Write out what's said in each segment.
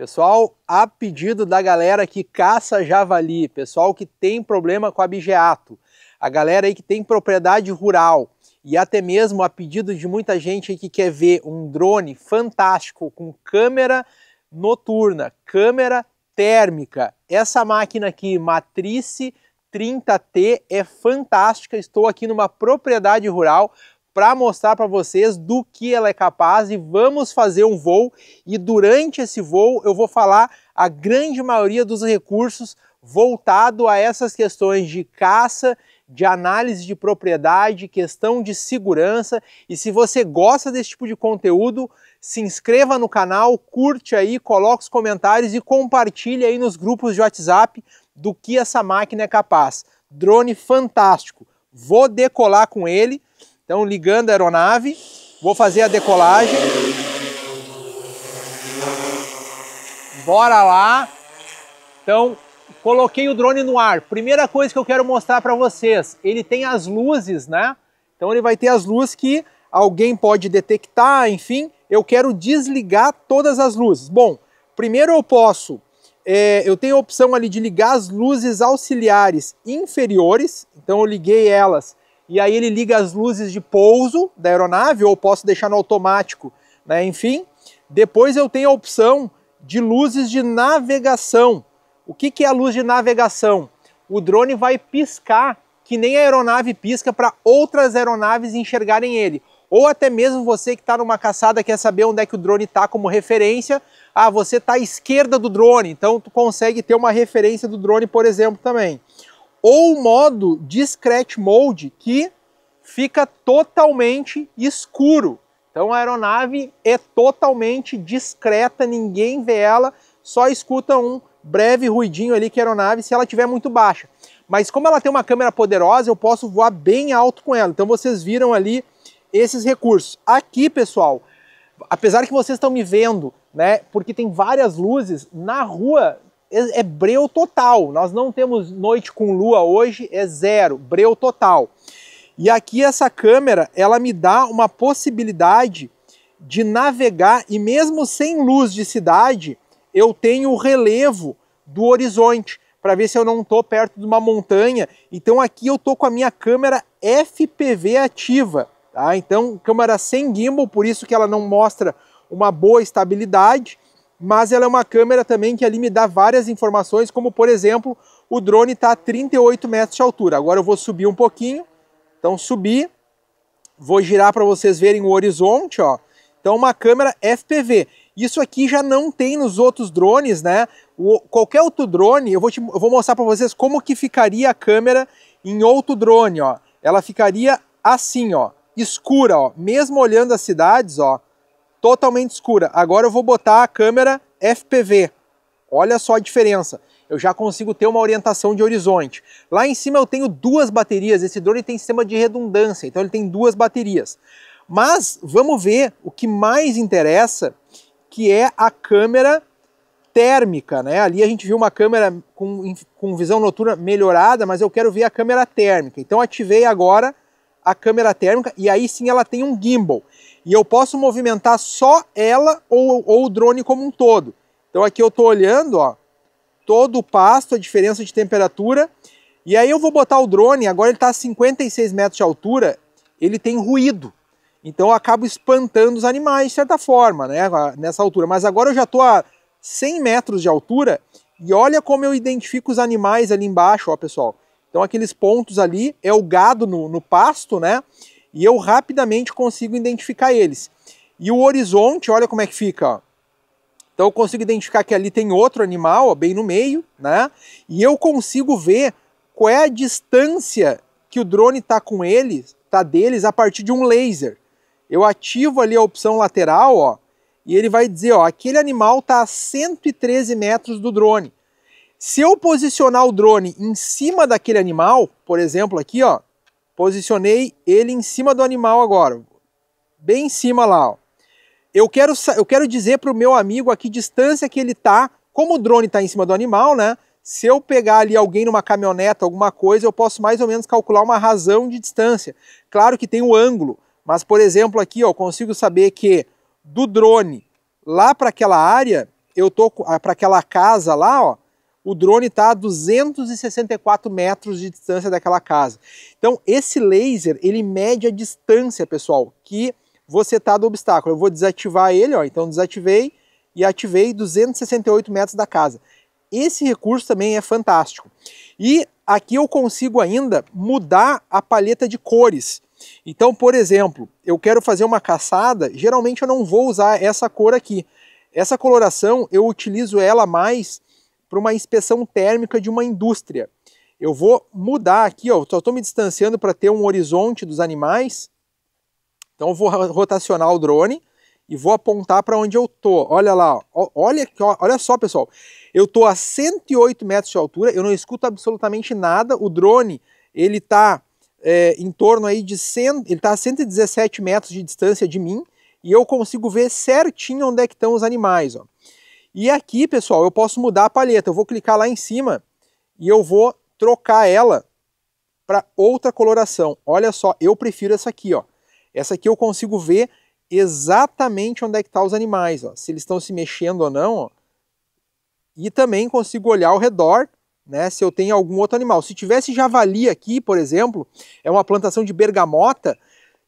Pessoal, a pedido da galera que caça javali, pessoal que tem problema com abigeato, a galera aí que tem propriedade rural e até mesmo a pedido de muita gente aí que quer ver um drone fantástico com câmera noturna, câmera térmica. Essa máquina aqui, Matrice 30T, é fantástica. Estou aqui numa propriedade rural para mostrar para vocês do que ela é capaz e vamos fazer um voo e durante esse voo eu vou falar a grande maioria dos recursos voltado a essas questões de caça, de análise de propriedade, questão de segurança. E se você gosta desse tipo de conteúdo, se inscreva no canal, curte aí, coloque os comentários e compartilhe aí nos grupos de WhatsApp do que essa máquina é capaz. Drone fantástico. Vou decolar com ele. Então, ligando a aeronave, vou fazer a decolagem. Bora lá. Então, coloquei o drone no ar. Primeira coisa que eu quero mostrar para vocês, ele tem as luzes, né? Então ele vai ter as luzes que alguém pode detectar, enfim. Eu quero desligar todas as luzes. Bom, primeiro eu posso, é, eu tenho a opção ali de ligar as luzes auxiliares inferiores. Então eu liguei elas e aí ele liga as luzes de pouso da aeronave, ou posso deixar no automático, né? enfim. Depois eu tenho a opção de luzes de navegação. O que, que é a luz de navegação? O drone vai piscar, que nem a aeronave pisca, para outras aeronaves enxergarem ele. Ou até mesmo você que está numa caçada quer saber onde é que o drone está como referência. Ah, você está à esquerda do drone, então tu consegue ter uma referência do drone, por exemplo, também ou o modo de Scratch Mode, que fica totalmente escuro. Então a aeronave é totalmente discreta, ninguém vê ela, só escuta um breve ruidinho ali que a aeronave se ela tiver muito baixa. Mas como ela tem uma câmera poderosa, eu posso voar bem alto com ela. Então vocês viram ali esses recursos. Aqui, pessoal, apesar que vocês estão me vendo, né, porque tem várias luzes, na rua é, é breu total. Nós não temos noite com lua hoje, é zero, breu total. E aqui essa câmera, ela me dá uma possibilidade de navegar e mesmo sem luz de cidade, eu tenho o relevo do horizonte para ver se eu não estou perto de uma montanha. Então aqui eu estou com a minha câmera FPV ativa. Tá? Então câmera sem gimbal, por isso que ela não mostra uma boa estabilidade mas ela é uma câmera também que ali me dá várias informações, como por exemplo, o drone está a 38 metros de altura. Agora eu vou subir um pouquinho, então subi, vou girar para vocês verem o horizonte, ó. Então uma câmera FPV. Isso aqui já não tem nos outros drones, né? O, qualquer outro drone, eu vou, te, eu vou mostrar para vocês como que ficaria a câmera em outro drone, ó. Ela ficaria assim, ó, escura, ó. Mesmo olhando as cidades, ó, totalmente escura. Agora eu vou botar a câmera FPV. Olha só a diferença. Eu já consigo ter uma orientação de horizonte. Lá em cima eu tenho duas baterias. Esse drone tem sistema de redundância, então ele tem duas baterias. Mas vamos ver o que mais interessa, que é a câmera térmica, né? Ali a gente viu uma câmera com, com visão noturna melhorada, mas eu quero ver a câmera térmica. Então ativei agora a câmera térmica e aí sim ela tem um gimbal. E eu posso movimentar só ela ou, ou o drone como um todo. Então aqui eu estou olhando, ó, todo o pasto, a diferença de temperatura. E aí eu vou botar o drone, agora ele está a 56 metros de altura, ele tem ruído. Então eu acabo espantando os animais de certa forma, né, nessa altura. Mas agora eu já estou a 100 metros de altura e olha como eu identifico os animais ali embaixo, ó, pessoal. Então aqueles pontos ali é o gado no, no pasto, né? E eu rapidamente consigo identificar eles. E o horizonte, olha como é que fica, Então eu consigo identificar que ali tem outro animal, ó, bem no meio, né? E eu consigo ver qual é a distância que o drone está com eles, tá deles a partir de um laser. Eu ativo ali a opção lateral, ó, e ele vai dizer, ó, aquele animal está a 113 metros do drone. Se eu posicionar o drone em cima daquele animal, por exemplo, aqui, ó, posicionei ele em cima do animal agora, bem em cima lá, ó. Eu quero, eu quero dizer para o meu amigo a que distância que ele está, como o drone está em cima do animal, né? Se eu pegar ali alguém numa caminhoneta, alguma coisa, eu posso mais ou menos calcular uma razão de distância. Claro que tem o um ângulo, mas por exemplo aqui, ó, eu consigo saber que do drone lá para aquela área, eu tô para aquela casa lá, ó, o drone está a 264 metros de distância daquela casa. Então, esse laser, ele mede a distância, pessoal, que você está do obstáculo. Eu vou desativar ele, ó, então desativei e ativei 268 metros da casa. Esse recurso também é fantástico. E aqui eu consigo ainda mudar a paleta de cores. Então, por exemplo, eu quero fazer uma caçada, geralmente eu não vou usar essa cor aqui. Essa coloração eu utilizo ela mais para uma inspeção térmica de uma indústria. Eu vou mudar aqui, ó, só estou me distanciando para ter um horizonte dos animais. Então eu vou rotacionar o drone e vou apontar para onde eu tô. Olha lá, ó, olha, olha só, pessoal. Eu tô a 108 metros de altura, eu não escuto absolutamente nada. O drone, ele está é, em torno aí de 100, ele tá a 117 metros de distância de mim e eu consigo ver certinho onde é que estão os animais, ó. E aqui, pessoal, eu posso mudar a palheta. Eu vou clicar lá em cima e eu vou trocar ela para outra coloração. Olha só, eu prefiro essa aqui, ó. Essa aqui eu consigo ver exatamente onde é que estão tá os animais, ó. Se eles estão se mexendo ou não, ó. E também consigo olhar ao redor, né, se eu tenho algum outro animal. Se tivesse javali aqui, por exemplo, é uma plantação de bergamota,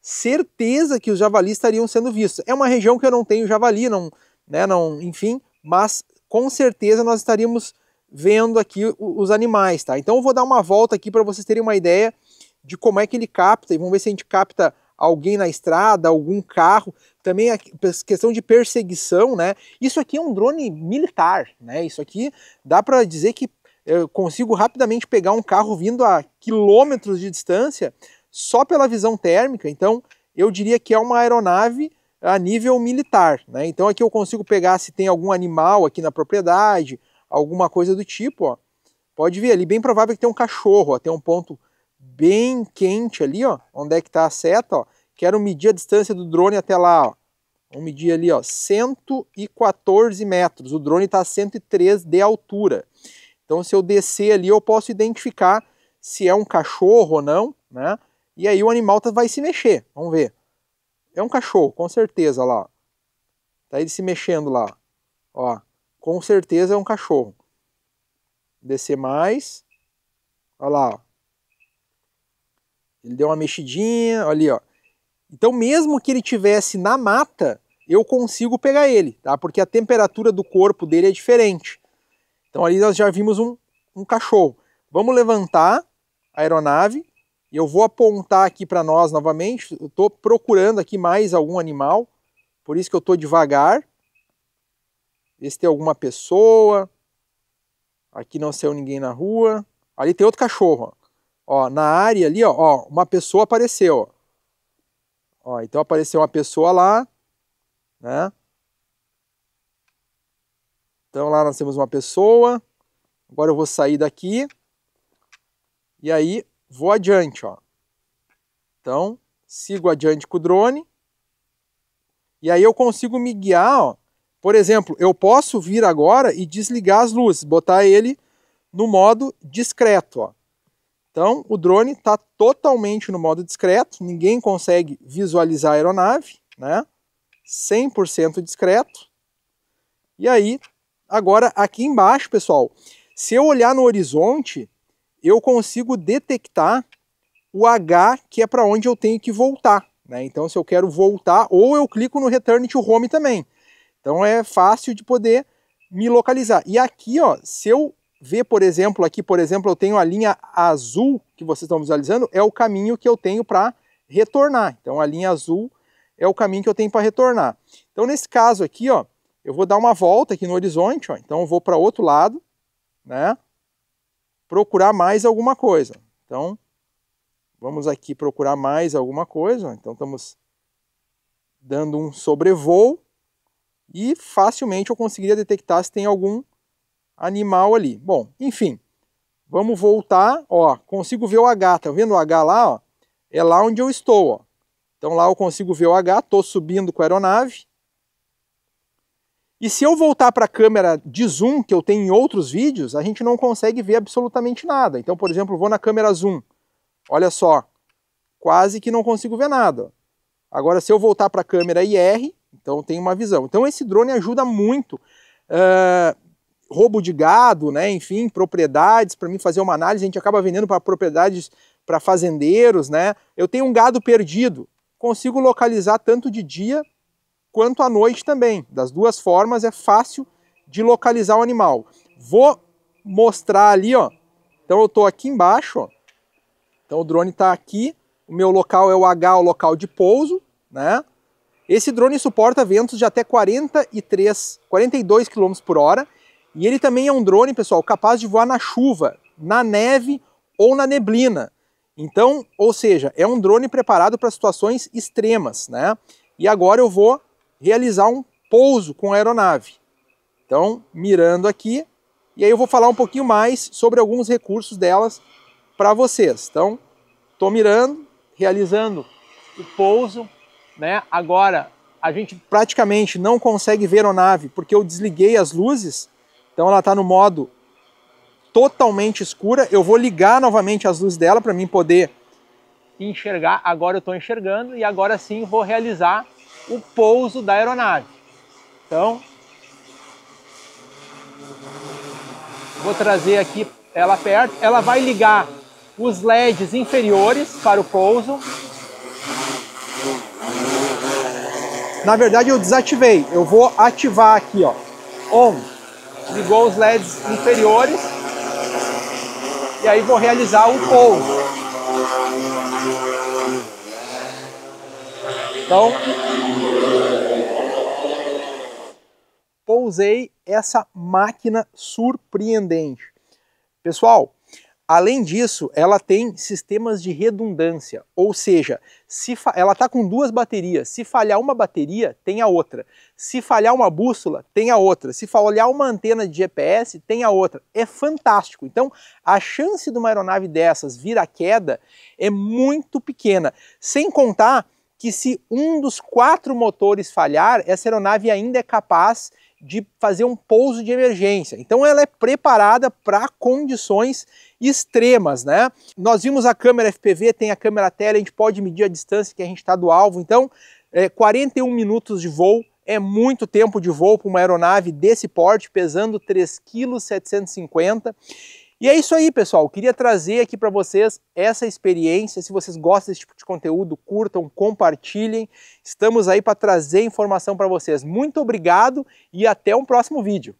certeza que os javalis estariam sendo vistos. É uma região que eu não tenho javali, não, né, não, enfim, mas com certeza nós estaríamos vendo aqui os animais, tá? Então eu vou dar uma volta aqui para vocês terem uma ideia de como é que ele capta, e vamos ver se a gente capta alguém na estrada, algum carro, também a questão de perseguição, né? Isso aqui é um drone militar, né? Isso aqui dá para dizer que eu consigo rapidamente pegar um carro vindo a quilômetros de distância só pela visão térmica, então eu diria que é uma aeronave a nível militar. Né? Então aqui eu consigo pegar se tem algum animal aqui na propriedade, alguma coisa do tipo. Ó. Pode ver ali, bem provável que tem um cachorro, ó, tem um ponto bem quente ali, ó, onde é que está a seta. Ó. Quero medir a distância do drone até lá. Ó. Vamos medir ali, ó, 114 metros. O drone está a 103 de altura. Então se eu descer ali, eu posso identificar se é um cachorro ou não, né? E aí o animal tá, vai se mexer, vamos ver. É um cachorro, com certeza, lá. Tá ele se mexendo lá. Ó, com certeza é um cachorro. Descer mais. Olha lá, Ele deu uma mexidinha, ali, ó. Então, mesmo que ele estivesse na mata, eu consigo pegar ele, tá? Porque a temperatura do corpo dele é diferente. Então, ali nós já vimos um, um cachorro. Vamos levantar a aeronave e eu vou apontar aqui para nós novamente, eu estou procurando aqui mais algum animal, por isso que eu estou devagar. Ver se tem alguma pessoa. Aqui não saiu ninguém na rua. Ali tem outro cachorro. Ó, na área ali, ó, uma pessoa apareceu. Ó, então apareceu uma pessoa lá, né? Então lá nós temos uma pessoa. Agora eu vou sair daqui. E aí vou adiante, ó. Então, sigo adiante com o drone. E aí eu consigo me guiar, ó. Por exemplo, eu posso vir agora e desligar as luzes, botar ele no modo discreto, ó. Então, o drone está totalmente no modo discreto, ninguém consegue visualizar a aeronave, né? 100% discreto. E aí, agora aqui embaixo, pessoal, se eu olhar no horizonte, eu consigo detectar o H, que é para onde eu tenho que voltar. Né? Então, se eu quero voltar, ou eu clico no Return to Home também. Então, é fácil de poder me localizar. E aqui, ó, se eu ver, por exemplo, aqui, por exemplo, eu tenho a linha azul que vocês estão visualizando, é o caminho que eu tenho para retornar. Então, a linha azul é o caminho que eu tenho para retornar. Então, nesse caso aqui, ó, eu vou dar uma volta aqui no horizonte, ó, então eu vou para outro lado, né? procurar mais alguma coisa. Então, vamos aqui procurar mais alguma coisa. Então, estamos dando um sobrevoo e facilmente eu conseguiria detectar se tem algum animal ali. Bom, enfim, vamos voltar. Ó, consigo ver o H, tá vendo o H lá? Ó? É lá onde eu estou. Ó. Então lá eu consigo ver o H, estou subindo com a aeronave. E se eu voltar para a câmera de zoom que eu tenho em outros vídeos, a gente não consegue ver absolutamente nada. Então, por exemplo, vou na câmera zoom. Olha só, quase que não consigo ver nada. Agora, se eu voltar para a câmera IR, então tenho uma visão. Então esse drone ajuda muito. Uh, roubo de gado, né? enfim, propriedades, para mim fazer uma análise, a gente acaba vendendo para propriedades para fazendeiros, né? Eu tenho um gado perdido, consigo localizar tanto de dia quanto à noite também. Das duas formas é fácil de localizar o animal. Vou mostrar ali, ó. Então eu estou aqui embaixo, ó. Então o drone está aqui. O meu local é o H, o local de pouso, né? Esse drone suporta ventos de até 43, 42 km por hora. E ele também é um drone, pessoal, capaz de voar na chuva, na neve ou na neblina. Então, ou seja, é um drone preparado para situações extremas, né? E agora eu vou realizar um pouso com a aeronave. Então, mirando aqui, e aí eu vou falar um pouquinho mais sobre alguns recursos delas para vocês. Então, estou mirando, realizando o pouso, né? Agora a gente praticamente não consegue ver a nave porque eu desliguei as luzes, então ela está no modo totalmente escura. Eu vou ligar novamente as luzes dela para mim poder enxergar. Agora eu estou enxergando e agora sim vou realizar o pouso da aeronave. Então, vou trazer aqui ela perto, ela vai ligar os LEDs inferiores para o pouso. Na verdade eu desativei, eu vou ativar aqui, ó. ON. Ligou os LEDs inferiores. E aí vou realizar o pouso. Então, pousei essa máquina surpreendente. Pessoal, além disso, ela tem sistemas de redundância, ou seja, se ela está com duas baterias. Se falhar uma bateria, tem a outra. Se falhar uma bússola, tem a outra. Se falhar uma antena de GPS, tem a outra. É fantástico. Então, a chance de uma aeronave dessas vir a queda é muito pequena. Sem contar que se um dos quatro motores falhar, essa aeronave ainda é capaz de fazer um pouso de emergência. Então ela é preparada para condições extremas, né? Nós vimos a câmera FPV, tem a câmera tela, a gente pode medir a distância que a gente está do alvo. Então, é, 41 minutos de voo é muito tempo de voo para uma aeronave desse porte, pesando 3,750 kg. E é isso aí, pessoal. queria trazer aqui para vocês essa experiência. Se vocês gostam desse tipo de conteúdo, curtam, compartilhem. Estamos aí para trazer informação para vocês. Muito obrigado e até um próximo vídeo.